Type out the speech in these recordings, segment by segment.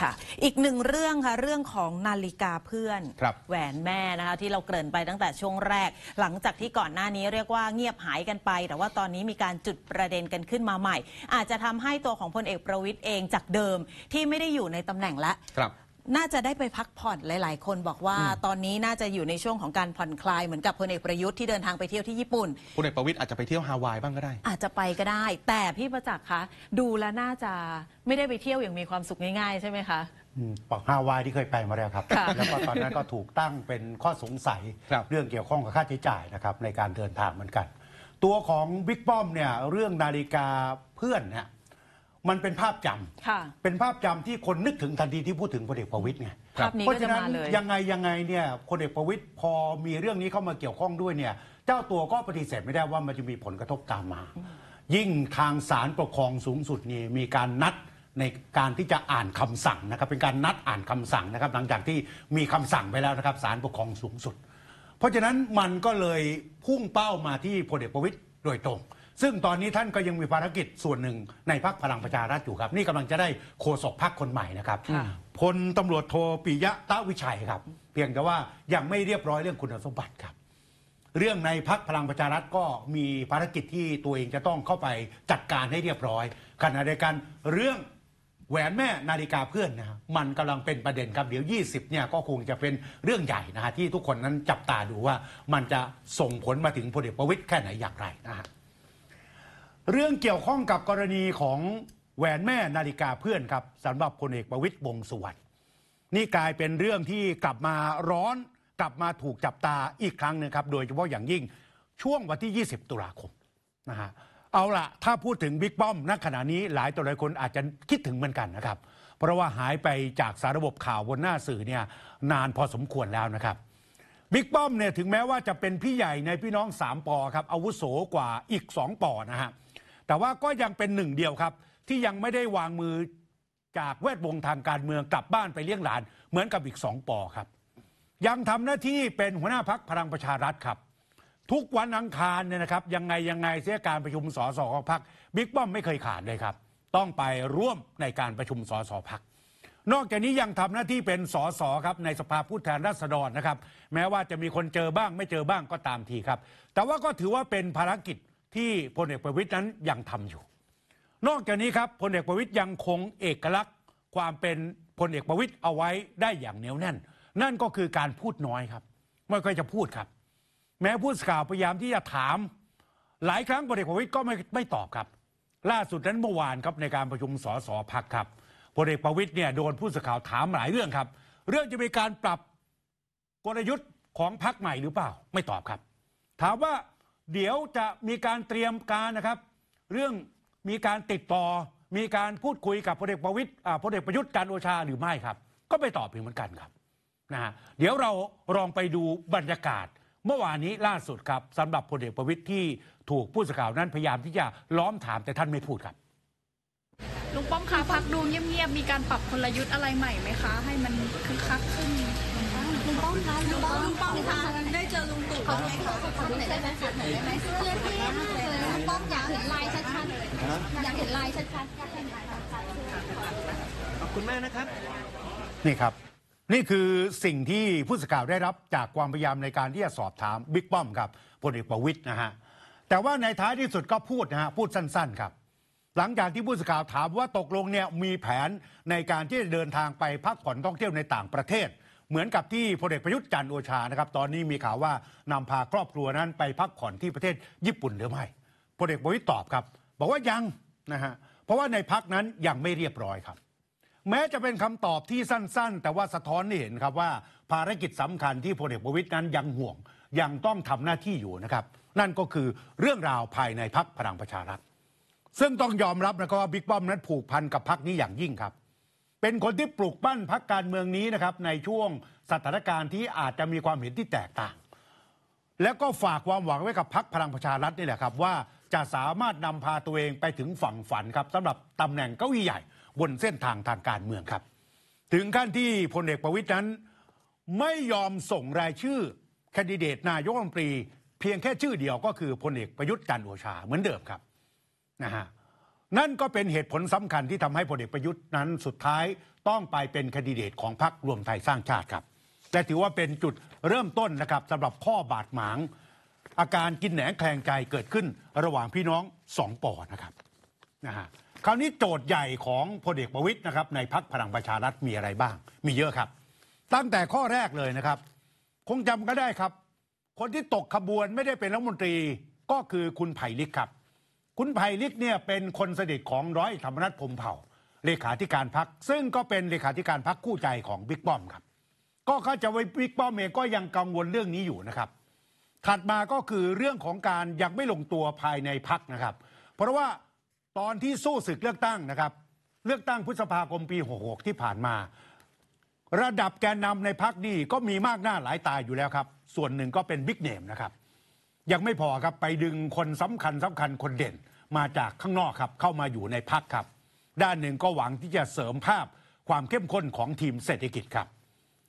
ค่ะ อีกหนึ่งเรื่องค่ะ เรื่องของนาฬิกาเพื่อน แหวนแม่นะคะ ที่เราเกริ่นไปตั้งแต่ช่วงแรก หลังจากที่ก่อนหน้านี้เรียกว่าเงียบหายกันไป แต่ว่าตอนนี้มีการจุดประเด็นกันขึ้นมาใหม่ อาจจะทำให้ตัวของพลเอกประวิตยเองจากเดิมที่ไม่ได้อยู่ในตำแหน่งแล้วน่าจะได้ไปพักผ่อนหลายๆ คน บอกว่าตอนนี้น่าจะอยู่ในช่วงของการผ่อนคลาย เหมือนกับพลเอกประยุทธ์ที่เดินทางไปเที่ยวที่ญี่ปุ่นพลเอกประวิตยอาจจะไปเที่ยวฮาวายบ้างก็ได้ อาจจะไปก็ได้ แต่พี่ประจักษ์คะ ดูแล้วน่าจะไม่ได้ไปเที่ยวอย่างมีความสุขง่ายๆใช่ไหมคะบอกฮาวายที่เคยไปมาแล้วครับ แล้วก็ตอนนั้นก็ถูกตั้งเป็นข้อสงสัยรเรื่องเกี่ยวข้องกับค่าใช้จ่ายนะครับในการเดินทางเหมือนกัน ตัวของบิ๊กป้อมเนี่ยเรื่องนาฬิกาเพื่อนเนี่ยมันเป็นภาพจค่ะำเป็นภาพจำที่คนนึกถึงทันทีที่พูดถึงพลเอกประวิตยไงภาพนี้เพก็ราะจะฉะนั้นมาเลยยังไงยังไงเนี่ยพลเอกประวิตยพอมีเรื่องนี้เข้ามาเกี่ยวข้องด้วยเนี่ยเจ้าตัวก็ปฏิเสธไม่ได้ว่ามันจะมีผลกระทบตามมา ยิ่งทางศาลปกครองสูงสุดนี่มีการนัดในการที่จะอ่านคำสั่งนะครับเป็นการนัดอ่านคำสั่งนะครับหลังจากที่มีคำสั่งไปแล้วนะครับศาลปกครองสูงสุดเพราะฉะนั้นมันก็เลยพุ่งเป้ามาที่พลเอกประวิตยโดยตรงซึ่ง ตอนนี้ท่านก็ยังมีภารกิจส่วนหนึ่งในพักพลังประชารัฐอยู่ครับ นี่กำลังจะได้โคศกพักคนใหม่นะครับพลตำรวจโทปิยะตะวิชัยครับ เพียงแต่ว่ายังไม่เรียบร้อยเรื่องคุณสมบัติครับเรื่องในพักพลังประชารัฐก็มีภารกิจที่ตัวเองจะต้องเข้าไปจัดการให้เรียบร้อยขณะเดียวกันเรื่องแหวนแม่นาฬิกาเพื่อนนะมันกำลังเป็นประเด็นครับเดี๋ยว 20เนี่ยก็คงจะเป็นเรื่องใหญ่นะฮะที่ทุกคนนั้นจับตาดูว่า มันจะส่งผลมาถึงพลเอกประวิตยแค่ไหนอย่างไรนะฮะเรื่องเกี่ยวข้องกับกรณีของแหวนแม่นาฬิกาเพื่อนครับสำหรับพลเอกประวิตยวงสุวรรณนี่กลายเป็นเรื่องที่กลับมาร้อน กลับมาถูกจับตาอีกครั้งหนึ่งครับ โดยเฉพาะอย่างยิ่งช่วงวันที่ 20 ตุลาคมนะฮะเอาละถ้าพูดถึงบิ๊กป้อมณขณะนี้หลายตัวหลายคนอาจจะคิดถึงเหมือนกันนะครับ เพราะว่าหายไปจากสารระบบข่าวบนหน้าสื่อเนี่ยนานพอสมควรแล้วนะครับบิ๊กป้อมเนี่ยถึงแม้ว่าจะเป็นพี่ใหญ่ในพี่น้องสามปอครับอาวุโสกว่าอีกสองปอนะฮะแต่ว่าก็ยังเป็นหนึ่งเดียวครับ ที่ยังไม่ได้วางมือจากแวดวงทางการเมืองกลับบ้านไปเลี้ยงหลาน เหมือนกับอีกสองปอครับ ยังทำหน้าที่เป็นหัวหน้าพักพลังประชารัฐครับ ทุกวันอังคารเนี่ยนะครับ ยังไงยังไงเสียการประชุมสสของพักบิ๊กป้อมไม่เคยขาดเลยครับ ต้องไปร่วมในการประชุมสสพักนอกจากนี้ยังทำหน้าที่เป็นสสครับในสภาผู้แทนราษฎรนะครับแม้ว่าจะมีคนเจอบ้างไม่เจอบ้างก็ตามทีครับ แต่ว่าก็ถือว่าเป็นภารกิจที่พลเอกประวิทย์นั้นยังทำอยู่ นอกจากนี้ครับพลเอกประวิทย์ยังคงเอกลักษณ์ ความเป็นพลเอกประวิทย์เอาไว้ได้อย่างเหนียวแน่น นั่นก็คือการพูดน้อยครับ ไม่ค่อยจะพูดครับ แม้ผู้ข่าวพยายามที่จะถาม หลายครั้งพลเอกประวิทย์ก็ไม่ไม่ตอบครับ ล่าสุดนั้นเมื่อวานครับในการประชุมสสพักครับพลเอกประวิทย์เนี่ยโดนผู้สื่อข่าวถามหลายเรื่องครับ เรื่องจะมีการปรับกลยุทธ์ของพักใหม่หรือเปล่าไม่ตอบครับ ถามว่าเดี๋ยวจะมีการเตรียมการนะครับ เรื่องมีการติดต่อมีการพูดคุยกับพลเอกประวิตยพลเอกประยุทธ์จันโอชาหรือไม่ครับ ก็ไปตอบเพียงเหมือนกันครับนะฮะเดี๋ยวเราลองไปดูบรรยากาศ เมื่อวานนี้ล่าสุดครับสำหรับพลเอกประวิตยที่ถูกผู้สื่อข่าวนั้นพยายามที่จะล้อมถามแต่ท่านไม่พูดครับลุงป้อมคะพักดูเงียบๆมีการปรับกลยุทธ์อะไรใหม่ไหมคะให้มันคึกคักขึ้นลุงป้อมคะลุงป้อมลุงป้อมคะได้เจอลุงตู่เขาไหมคะเขาไหนได้ไหมคะไหนได้ไหมเสื้อเลือดเ่ากเลยลุงป้อมอยากเห็นลายชัดๆอยากเห็นลายชัดๆอยากเห็นลายขอบคุณแม่นะครับนี่ครับ นี่คือสิ่งที่ผู้สื่อข่าวได้รับจากความพยายามในการที่จะสอบถามบิ๊กป้อมครับพลเอกประวิทย์นะฮะแต่ว่าในท้ายที่สุดก็พูดนะฮะพูดสั้นๆครับ หลังจากที่ผู้สื่อข่าวถามว่าตกลงเนี่ยมีแผนในการที่จะเดินทางไปพักผ่อนท่องเที่ยวในต่างประเทศเหมือนกับที่พลเอกประยุทธ์จันทร์โอชานะครับตอนนี้มีข่าวว่านำพาครอบครัวนั้นไปพักผ่อนที่ประเทศญี่ปุ่นหรือไม่พลเอกประวิตยตอบครับ บอกว่ายังนะฮะเพราะว่าในพักนั้นยังไม่เรียบร้อยครับ แม้จะเป็นคำตอบที่สั้น ๆ แต่ว่าสะท้อนให้เห็นครับว่า ภารกิจสำคัญที่พลเอกประวิตยนั้นยังห่วงยังต้องทำหน้าที่อยู่นะครับนั่นก็คือเรื่องราวภายในพักพลังประชารัฐซึ่งต้องยอมรับนะครับว่าบิ๊กป้อมนั้นผูกพันกับพักนี้อย่างยิ่งครับเป็นคนที่ปลุกปั้นพักการเมืองนี้นะครับ ในช่วงสถานการณ์ที่อาจจะมีความเห็นที่แตกต่าง แล้วก็ฝากความหวังไว้กับพักพลังประชารัฐนี่แหละครับว่าจะสามารถนำพาตัวเองไปถึงฝั่งฝันครับสำหรับตำแหน่งเก้าอี้ใหญ่บนเส้นทางทางการเมืองครับ ถึงขั้นที่พลเอกประวิตยนั้นไม่ยอมส่งรายชื่อแคนดิเดตนายกรัฐมนตรี เพียงแค่ชื่อเดียวก็คือพลเอกประยุทธ์จันโอชาเหมือนเดิมครับนะฮะนั่นก็เป็นเหตุผลสำคัญที่ทำให้พลเอกประยุทธ์นั้น สุดท้ายต้องไปเป็นคดีเดตของพรรครวมไทยสร้างชาติครับและถือว่าเป็นจุดเริ่มต้นนะครับสำหรับข้อบาดหมาง อาการกินแหนงแคลงใจเกิดขึ้นระหว่างพี่น้องสองปอนะครับนะฮะคราวนี้โจทย์ใหญ่ของพลเอกประวิทย์นะครับในพักพลังประชารัฐมีอะไรบ้าง มีเยอะครับ ตั้งแต่ข้อแรกเลยนะครับ คงจำก็ได้ครับ คนที่ตกขบวนไม่ได้เป็นรัฐมนตรีก็คือคุณไผ่ลิกครับคุณไผ่ลิกเนี่ยเป็นคนสนิทของร้อยธรรมนัฐพมเผ่า เลขาธิการพัก ซึ่งก็เป็นเลขาธิการพักคู่ใจของบิ๊กป้อมครับ ก็เข้าะไว้บิ๊กป้อมเองก็ยังกังวลเรื่องนี้อยู่นะครับ ถัดมาก็คือเรื่องของการยังไม่ลงตัวภายในพักนะครับ เพราะว่าตอนที่สู้ศึกเลือกตั้งนะครับ เลือกตั้งพฤษภาคมปี 66 ที่ผ่านมา ระดับแกนนำในพักนี่ก็มีมากหน้าหลายตายอยู่แล้วครับ ส่วนหนึ่งก็เป็นบิ๊กเนมนะครับยังไม่พอครับไปดึงคนสำคัญสำคัญคนเด่นมาจากข้างนอกครับเข้ามาอยู่ในพักครับ ด้านหนึ่งก็หวังที่จะเสริมภาพความเข้มข้นของทีมเศรษฐกิจครับ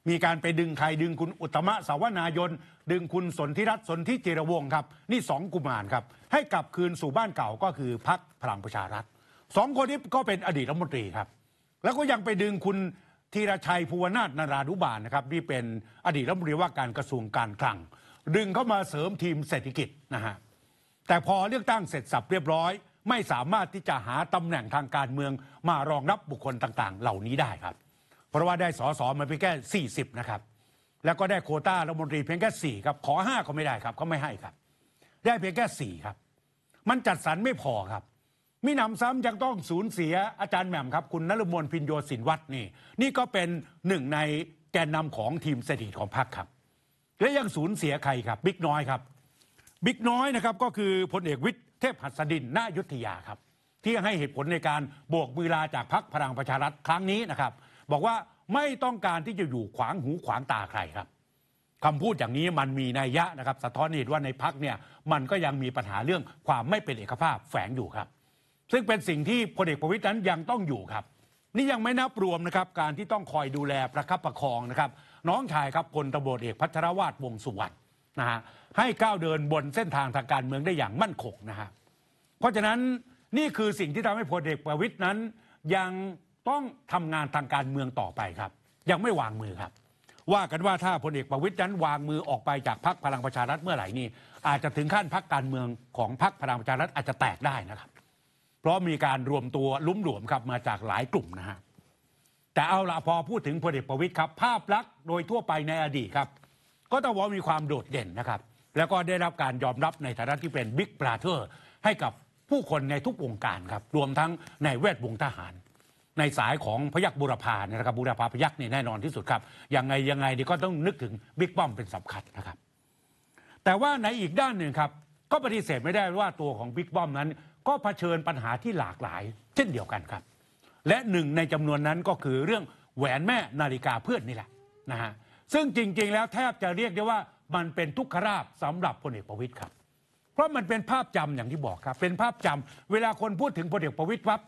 มีการไปดึงใครดึงคุณอุตมะสาวนายนดึงคุณสนธิรัตน์สนธิเจรวงครับนี่สองกุมารครับให้กลับคืนสู่บ้านเก่าก็คือพักพลังประชารัฐสองคนนี้ก็เป็นอดีตรัฐมนตรีครับแล้วก็ยังไปดึงคุณธีรชัยภูวนาถนาราดุบาลนะครับที่เป็นอดีตรัฐมนตรีว่าการกระทรวงการคลังดึงเข้ามาเสริมทีมเศรษฐกิจนะฮะ แต่พอเลือกตั้งเสร็จสับเรียบร้อย ไม่สามารถที่จะหาตำแหน่งทางการเมือง มารองรับบุคคลต่างๆ เหล่านี้ได้ครับ เพราะว่าได้สอสอมาเพียงแค่40นะครับ แล้วก็ได้โคต้ารัฐมนตรี เพียงแค่4 ครับ ขอ5ก็ไม่ได้ครับเขาไม่ให้ครับ ได้เพียงแค่4ครับ มันจัดสรรไม่พอครับ มีหนำซ้ำยังต้องสูญเสียอาจารย์แหม่มครับ คุณนฤมลพินโยสินวัตรนี่ นี่ก็เป็นหนึ่งในแกนนำของทีมเศรษฐีของพรรคครับและยังสูญเสียใครครับบิ๊กน้อยครับ บิ๊กน้อยนะครับ ก็คือพลเอกวิทย์เทพหัสดินนายุทธยาครับ ที่ให้เหตุผลในการบวกมือลาจากพักพลังประชารัฐครั้งนี้นะครับ บอกว่าไม่ต้องการที่จะอยู่ขวางหูขวางตาใครครับคำพูดอย่างนี้มันมีนัยยะนะครับ สะท้อนเหตุว่าในพักเนี่ยมันก็ยังมีปัญหาเรื่องความไม่เป็นเอกภาพแฝงอยู่ครับ ซึ่งเป็นสิ่งที่พลเอกประวิตยนั้นยังต้องอยู่ครับ นี่ยังไม่นับรวมนะครับ การที่ต้องคอยดูแลประคับประคองนะครับน้องชายครับพลตบดเอกพัชรวาทวงสุวรรณนะฮะให้ก้าวเดินบนเส้นทางทางการเมืองได้อย่างมั่นคงนะฮะเพราะฉะนั้นนี่คือสิ่งที่ทำให้พลเอกประวิตยนั้น ยังต้องทำงานทางการเมืองต่อไปครับ ยังไม่วางมือครับ ว่ากันว่าถ้าพลเอกประวิตยนั้นวางมือออกไปจากพักพลังประชารัฐเมื่อไหร่นี่อาจจะถึงขั้นพักการเมืองของพักพลังประชารัฐอาจจะแตกได้นะครับ เพราะมีการรวมตัวลุ้มหลวมครับมาจากหลายกลุ่มนะฮะแต่เอาละพอพูดถึงพลเอกประวิตยครับ ภาพลักษณ์โดยทั่วไปในอดีตครับ ก็ต้องว่ามีความโดดเด่นนะครับ แล้วก็ได้รับการยอมรับในฐานะที่เป็นบิ๊กปราเธอร์ให้กับผู้คนในทุกวงการครับรวมทั้งในแวดวงทหาร ในสายของพยักบุรพานะครับบุรพาพยักเนี่ยแน่นอนที่สุดครับยังไงยังไงดีก็ต้องนึกถึงบิ๊กป้อมเป็นสำคัญนะครับแต่ว่าในอีกด้านหนึ่งครับก็ปฏิเสธไม่ได้ว่าตัวของบิ๊กป้อมนั้นก็เผชิญปัญหาที่หลากหลาย เช่นเดียวกันครับและหนึ่งในจำนวนนั้นก็คือเรื่องแหวนแม่นาฬิกาเพื่อนนี่แหละนะฮะซึ่งจริงๆแล้วแทบจะเรียกได้ว่ามันเป็นทุกขราบสำหรับพลเอกประวิตยครับ เพราะมันเป็นภาพจำอย่างที่บอกครับ เป็นภาพจำเวลาคนพูดถึงพลเอกประวิตยวับ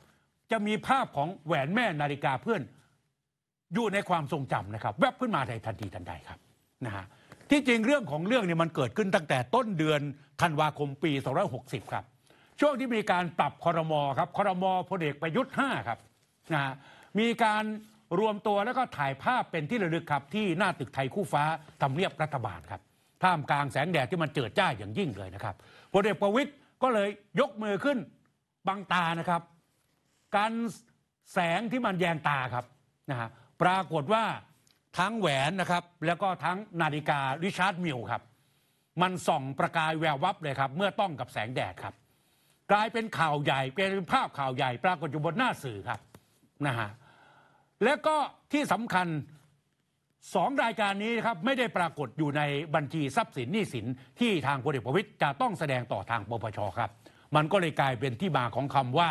จะมีภาพของแหวนแม่นาฬิกาเพื่อน อยู่ในความทรงจำนะครับแวบขึ้นมาในทันทีทันใดครับนะฮะที่จริงเรื่องของเรื่องเนี่ยมันเกิดขึ้นตั้งแต่ต้นเดือนธันวาคมปี2560ครับช่วงที่มีการปรับคอรมอครับคอรมอพลเอกประยุทธ์5ครับนะมีการรวมตัวแล้วก็ถ่ายภาพเป็นที่ระลึกครับที่หน้าตึกไทยคู่ฟ้าทำเนียบรัฐบาลครับท่ามกลางแสงแดดที่มันเจิดจ้าอย่างยิ่งเลยนะครับพลเอกประวิตยก็เลยยกมือขึ้นบังตานะครับการแสงที่มันแยงตาครับนะฮะปรากฏว่าทั้งแหวนนะครับแล้วก็ทั้งนาฬิการิชาร์ดมิลครับมันส่องประกายแวววับเลยครับ เมื่อต้องกับแสงแดดครับ กลายเป็นข่าวใหญ่เป็นภาพข่าวใหญ่ ปรากฏอยู่บนหน้าสื่อครับนะฮะ และก็ที่สำคัญสองรายการนี้ครับไม่ได้ปรากฏอยู่ในบัญชีทรัพย์สินหนี้สินที่ทางพลเอกประวิตยจะต้องแสดงต่อทางปปชครับ มันก็เลยกลายเป็นที่มาของคำว่า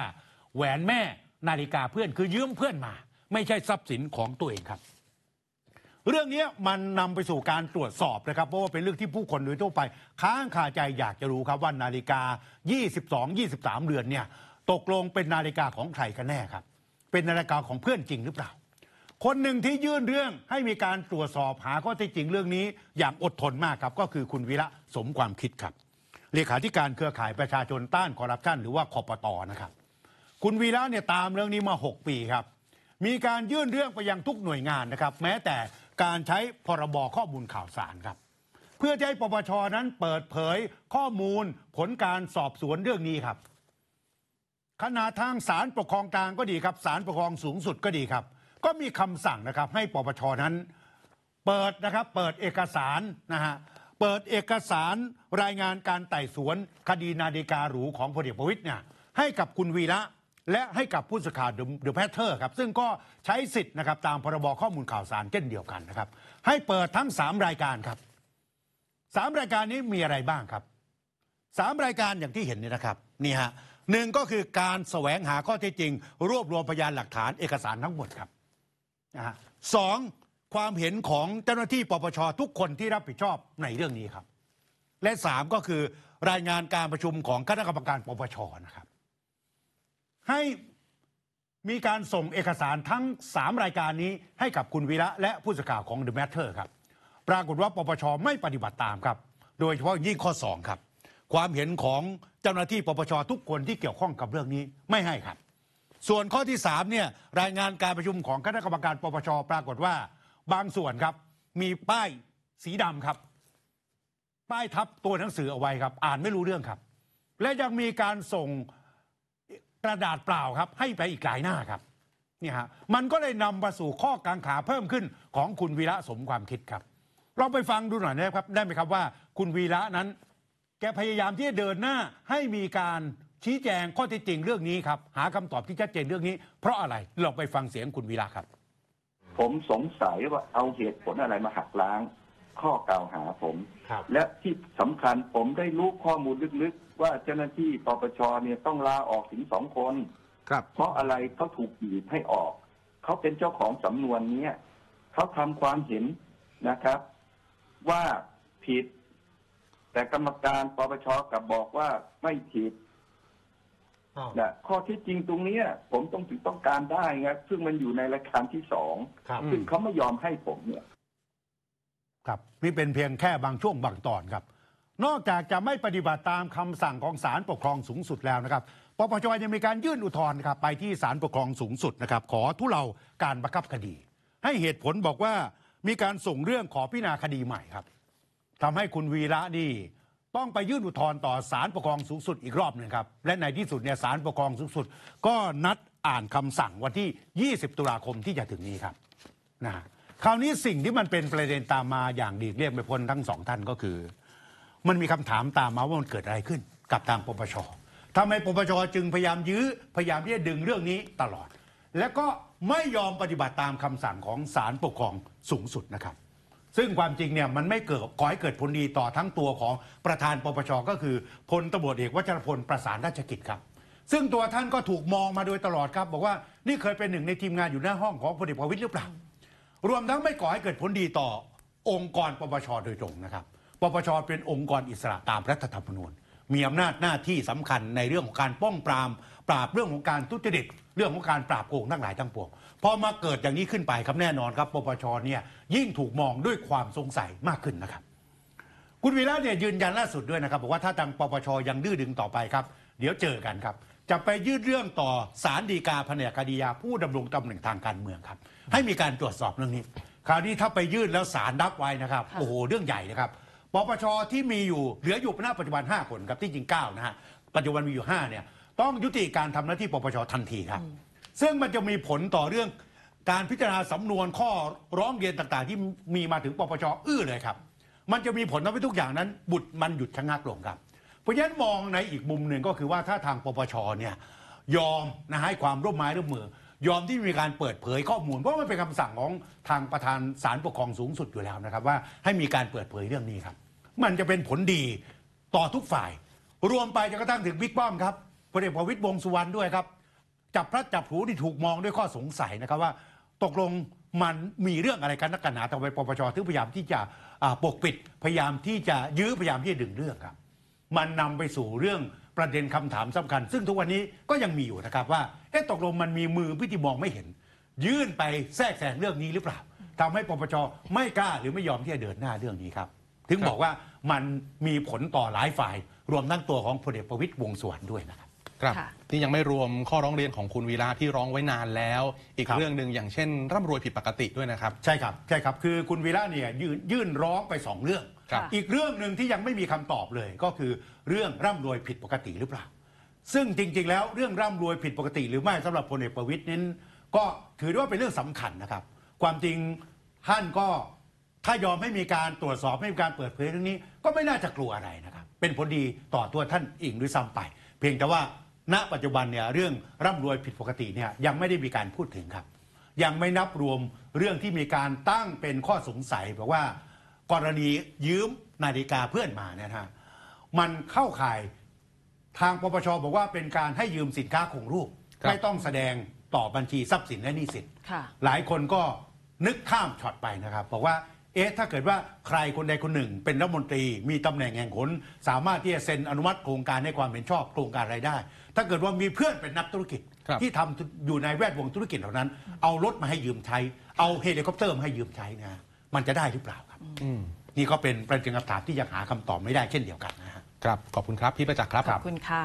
แหวนแม่นาฬิกาเพื่อนคือยืมเพื่อนมา ไม่ใช่ทรัพย์สินของตัวเองครับเรื่องนี้มันนำไปสู่การตรวจสอบนะครับเพราะว่าเป็นเรื่องที่ผู้คนโดยทั่วไปค้างคาใจอยากจะรู้ครับว่านาฬิกา 22-23เรือนเนี่ยตกลงเป็นนาฬิกาของใครกันแน่ครับเป็นนาฬิกาของเพื่อนจริงหรือเปล่า คนหนึ่งที่ยื่นเรื่องให้มีการตรวจสอบหาข้อเท็จจริงเรื่องนี้ อย่างอดทนมากครับก็คือคุณวิระสมความคิดครับเลขาธิการเครือข่ายประชาชนต้านคอร์รัปชันหรือว่าคอปตอนะครับคุณวีระเนี่ยตามเรื่องนี้มา 6 ปีครับ มีการยื่นเรื่องไปยังทุกหน่วยงานนะครับ แม้แต่การใช้พรบข้อมูลข่าวสารครับ เพื่อจะให้ปปชนั้นเปิดเผยข้อมูล ผลการสอบสวนเรื่องนี้ครับขณะทางศาลปกครองกลางก็ดีครับศาลปกครองสูงสุดก็ดีครับ ก็มีคำสั่งนะครับ ให้ปปชนั้น เปิดนะครับเปิดเอกสารนะฮะเปิดเอกสารรายงานการไต่สวน คดีนาฬิกาหรูของพลเอกประวิตยเนี่ยให้กับคุณวีระและให้กับผู้สื่อข่าวเดอะแพทเทอร์ครับซึ่งก็ใช้สิทธิ์นะครับ ตามพรบข้อมูลข่าวสารเช่นเดียวกันนะครับให้เปิดทั้ง3รายการครับ 3 รายการนี้มีอะไรบ้างครับ 3 รายการอย่างที่เห็นนี่นะครับนี่ฮะหนึ่งก็คือการแสวงหาข้อเท็จจริง รวบรวมพยานหลักฐานเอกสารทั้งหมดครับนะฮะสองความเห็นของเจ้าหน้าที่ปปชทุกคนที่รับผิดชอบในเรื่องนี้ครับ และสามก็คือรายงานการประชุมของคณะกรรมการปปชนะครับ ให้มีการส่งเอกสารทั้ง 3 รายการนี้ให้กับคุณวีระและผู้สื่อข่าวของ The Matter ครับ ปรากฏว่าปปชไม่ปฏิบัติตามครับโดยเฉพาะยิ่งข้อ2ครับความเห็นของเจ้าหน้าที่ปปชทุกคนที่เกี่ยวข้องกับเรื่องนี้ไม่ให้ครับ ส่วนข้อที่3เนี่ยรายงานการประชุมของคณะกรรมการปปชปรากฏว่า บางส่วนครับมีป้ายสีดำครับ ป้ายทับตัวหนังสือเอาไว้ครับ อ่านไม่รู้เรื่องครับ และยังมีการส่งกระดาษเปล่าครับ ให้ไปอีกหลายหน้าครับนี่ฮะมันก็เลยนำไปสู่ข้อกังขาเพิ่มขึ้นของคุณวีระสมความคิดครับเราไปฟังดูหน่อยนะครับได้ไหมครับว่า คุณวีระนั้นแกพยายามที่จะเดินหน้าให้มีการชี้แจงข้อเท็จจริงเรื่องนี้ครับ หาคำตอบที่ชัดเจนเรื่องนี้ เพราะอะไรลองไปฟังเสียงคุณวีระครับผมสงสัยว่าเอาเหตุผลอะไรมาหักล้าง ข้อกล่าวหาผมและที่สำคัญ ผมได้รู้ข้อมูลลึกๆ ว่าเจ้าหน้าที่ปปชเนี่ยต้องลาออกถึงสองคนคเพราะอะไรเขาถูกบีบให้ออกเขาเป็นเจ้าของสำนวนเนี้ยเขาทำความเห็นนะครับ ว่าผิดแต่กรรมการปปชกลับบอกว่าไม่ผิดอนะข้อที่จริงตรงเนี้ย ผมต้องถึงต้องการได้ครับซึ่งมันอยู่ในรายการที่สองซึ่งเขาไม่ยอมให้ผมเนี่ย ครับนี่เป็นเพียงแค่บางช่วงบางตอนครับ นอกจากจะไม่ปฏิบัติตามคำสั่งของศาลปกครองสูงสุดแล้วนะครับ ปปชยังมีการยื่นอุทธรณ์ครับ ไปที่ศาลปกครองสูงสุดนะครับ ขอทุเลาการบังคับคดี ให้เหตุผลบอกว่ามีการส่งเรื่องขอพิจารณาคดีใหม่ครับทำให้คุณวีระนี่ต้องไปยื่นอุทธรณ์ต่อศาลปกครองสูงสุดอีกรอบหนึ่งครับและในที่สุดเนี่ยศาลปกครองสูงสุดก็นัดอ่านคำสั่งวันที่ 20 ตุลาคมที่จะถึงนี้ครับนะคราวนี้สิ่งที่มันเป็นประเด็นตามมาอย่างดีเรียกไปพ้นทั้งสองท่านก็คือ มันมีคำถามตามมาว่ามันเกิดอะไรขึ้น กับทางปปชทำไมปปชจึงพยายามยื้อ พยายามที่จะดึงเรื่องนี้ตลอด และก็ไม่ยอมปฏิบัติตามคำสั่งของศาลปกครองสูงสุดนะครับซึ่งความจริงเนี่ยมันไม่เกิดก่อให้เกิดผลดีต่อทั้งตัวของประธานปปชก็คือพลตบดีเอกวัชรพลประสานราชกิจครับ ซึ่งตัวท่านก็ถูกมองมาโดยตลอดครับ บอกว่านี่เคยเป็นหนึ่งในทีมงานอยู่หน้าห้องของพลเอกประวิตยหรือเปล่า รวมทั้งไม่ก่อให้เกิดผลดีต่อองค์กรปปชโดยตรงนะครับ ปปชเป็นองค์กรอิสระตามรัฐธรรมนูญมีอำนาจหน้าที่สำคัญในเรื่องของการป้องปรามปราบเรื่องของการทุจริตเรื่องของการปราบโกงทั้งหลายทั้งปวงพอมาเกิดอย่างนี้ขึ้นไปครับแน่นอนครับปปชเนี่ย ยิ่งถูกมองด้วยความสงสัยมากขึ้นนะครับ คุณวีระเนี่ยยืนยันล่าสุดด้วยนะครับบอกว่าถ้าทางปปชยังดื้อดึงต่อไปครับ เดี๋ยวเจอกันครับ จะไปยื่นเรื่องต่อศาลฎีกาแผนกคดียาผู้ดำรงตำแหน่งทางการเมืองครับ ให้มีการตรวจสอบเรื่องนี้คราวนี้ถ้าไปยื่นแล้วศาลรับไว้นะครับ โอ้โหเรื่องใหญ่นะครับปปชที่มีอยู่เหลืออยู่ในปัจจุบัน5คนครับที่จริง9นะฮะปัจจุบันมีอยู่5เนี่ยต้องยุติการทำหน้าที่ปปชทันทีครับซึ่งมันจะมีผลต่อเรื่องการพิจารณาสำนวนข้อร้องเรียนต่างๆ ที่มีมาถึงปปชอื้อเลยครับมันจะมีผลทำให้ทุกอย่างนั้น บุตรมันหยุดชะงักลงครับเพราะฉะนั้นมองในอีกมุมหนึ่งก็คือว่าถ้าทางปปชเนี่ยยอมนะให้ความร่วมไม้ร่วมมือยอมที่มีการเปิดเผยข้อมูลเพราะมันเป็นคำสั่งของทางประธานศาลปกครองสูงสุดอยู่แล้วนะครับ ว่าให้มีการเปิดเผยเรื่องนี้ครับ มันจะเป็นผลดีต่อทุกฝ่าย รวมไปจนกระทั่งถึงบิ๊กป้อมครับพลเอกประวิตยวงสุวรรณด้วยครับจับพระจับผูที่ถูกมองด้วยข้อสงสัยนะครับว่า ตกลงมันมีเรื่องอะไรกันนักกันหนาทำไมปปชถึงพยายามที่จะปกปิดพยายามที่จะยื้อพยายามที่จะดึงเรื่องครับ มันนำไปสู่เรื่องประเด็นคำถามสำคัญ ซึ่งทุกวันนี้ก็ยังมีอยู่นะครับว่าเอ๊ะตกลงมันมีมือพิธีมองไม่เห็น ยื่นไปแทรกแซงเรื่องนี้หรือเปล่า ทำให้ปปชไม่กล้าหรือไม่ยอมที่จะเดินหน้าเรื่องนี้ครับ ถึงบอกว่ามันมีผลต่อหลายฝ่าย รวมทั้งตัวของพลเอกประวิตยวงสุวรรณด้วยนะครับ ครับนี่ยังไม่รวมข้อร้องเรียนของคุณวีระที่ร้องไว้นานแล้ว อีกรเรื่องหนึ่งอย่างเช่นร่ำรวยผิดปกติด้วยนะครับ ใช่ครับใช่ครับ คือคุณวีระเนี่ยยื่นร้องไป2เรื่องอีกเรื่องหนึ่งที่ยังไม่มีคำตอบเลยก็คือเรื่องร่ำรวยผิดปกติหรือเปล่า ซึ่งจริงๆ แล้วเรื่องร่ำรวยผิดปกติหรือไม่สำหรับพลเอกประวิตยนั้นก็ถือว่าเป็นเรื่องสำคัญนะครับ ความจริงท่านก็ถ้ายอมให้มีการตรวจสอบให้มีการเปิดเผยเรื่องนี้ก็ไม่น่าจะกลัวอะไรนะครับ เป็นผลดีต่อตัวท่านเองด้วยซ้ำไป เพียงแต่ว่าณปัจจุบันเนี่ยเรื่องร่ำรวยผิดปกติเนี่ยยังไม่ได้มีการพูดถึงครับ ยังไม่นับรวมเรื่องที่มีการตั้งเป็นข้อสงสัยบอกว่ากรณียืมนาฬิกาเพื่อนมาเนี่ยนะมันเข้าข่ายทางปปชบอกว่าเป็นการให้ยืมสินค้าคงรูป ไม่ต้องแสดงต่อบัญชีทรัพย์สินและหนี้สินหลายคนก็นึกข้ามช็อตไปนะครับ บอกว่าเอ๊ะ ถ้าเกิดว่าใครคนใดคนหนึ่ง เป็นรัฐมนตรีมีตำแหน่งแห่งหนสามารถที่จะเซ็นอนุมัติโครงการให้ความเห็นชอบโครงการไรายได้ ถ้าเกิดว่ามีเพื่อนเป็นนักธุรกิจที่ทำอยู่ในแวดวงธุรกิจเหล่านั้น เอารถมาให้ยืมใช้ เอาเฮลิคอปเตอร์มาให้ยืมใช้นะมันจะได้หรือเปล่าครับนี่ก็เป็นประเด็นคำถามที่ยังหาคำตอบไม่ได้เช่นเดียวกันนะฮะ ครับ ขอบคุณครับ พี่ประจักษ์ครับ ขอบคุณค่ะ